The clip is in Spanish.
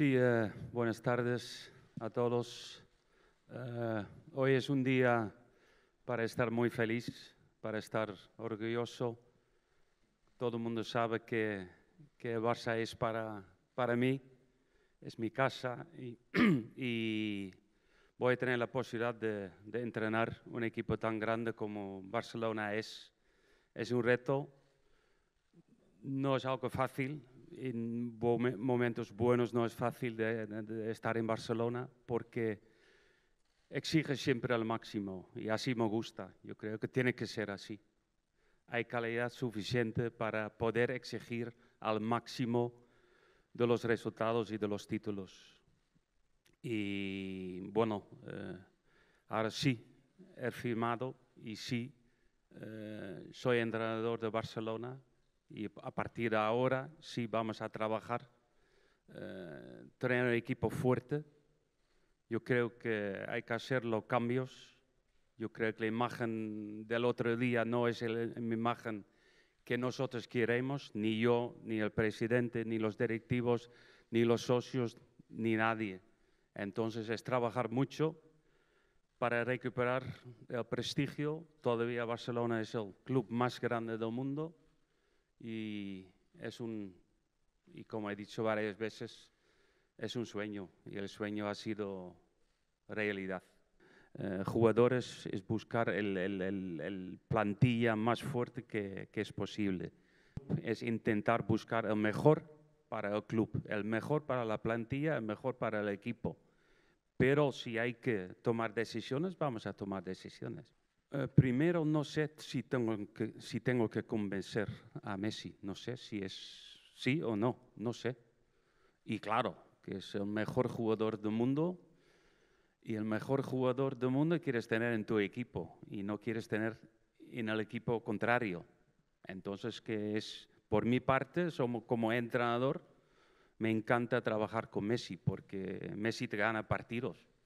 Sí, eh, buenas tardes a todos. Eh, hoy es un día para estar muy feliz, para estar orgulloso. Todo el mundo sabe que, que Barça es para, para mí, es mi casa y, voy a tener la posibilidad de, de, entrenar un equipo tan grande como Barcelona es. Es un reto, no es algo fácil, en momentos buenos no es fácil de, estar en Barcelona porque exige siempre al máximo y así me gusta. Yo creo que tiene que ser así. Hay calidad suficiente para poder exigir al máximo de los resultados y de los títulos. Y bueno, eh, ahora sí, he firmado y sí, eh, soy entrenador de Barcelona y a partir de ahora sí vamos a trabajar, eh, tener un equipo fuerte. Yo creo que hay que hacer los cambios. Yo creo que la imagen del otro día no es la imagen que nosotros queremos, ni yo, ni el presidente, ni los directivos, ni los socios, ni nadie. Entonces es trabajar mucho para recuperar el prestigio. Todavía Barcelona es el club más grande del mundo y es un, y como he dicho varias veces, es un sueño y el sueño ha sido realidad. Eh, jugadores es buscar el, el, el, el plantilla más fuerte que, que, es posible. Es intentar buscar el mejor para el club, el mejor para la plantilla, el mejor para el equipo. Pero si hay que tomar decisiones, vamos a tomar decisiones. Eh, primero, no sé si tengo, que, convencer a Messi, no sé si es sí o no, no sé. Y claro, que es el mejor jugador del mundo y el mejor jugador del mundo quieres tener en tu equipo y no quieres tener en el equipo contrario. Entonces, que es, por mi parte, como entrenador, me encanta trabajar con Messi porque Messi te gana partidos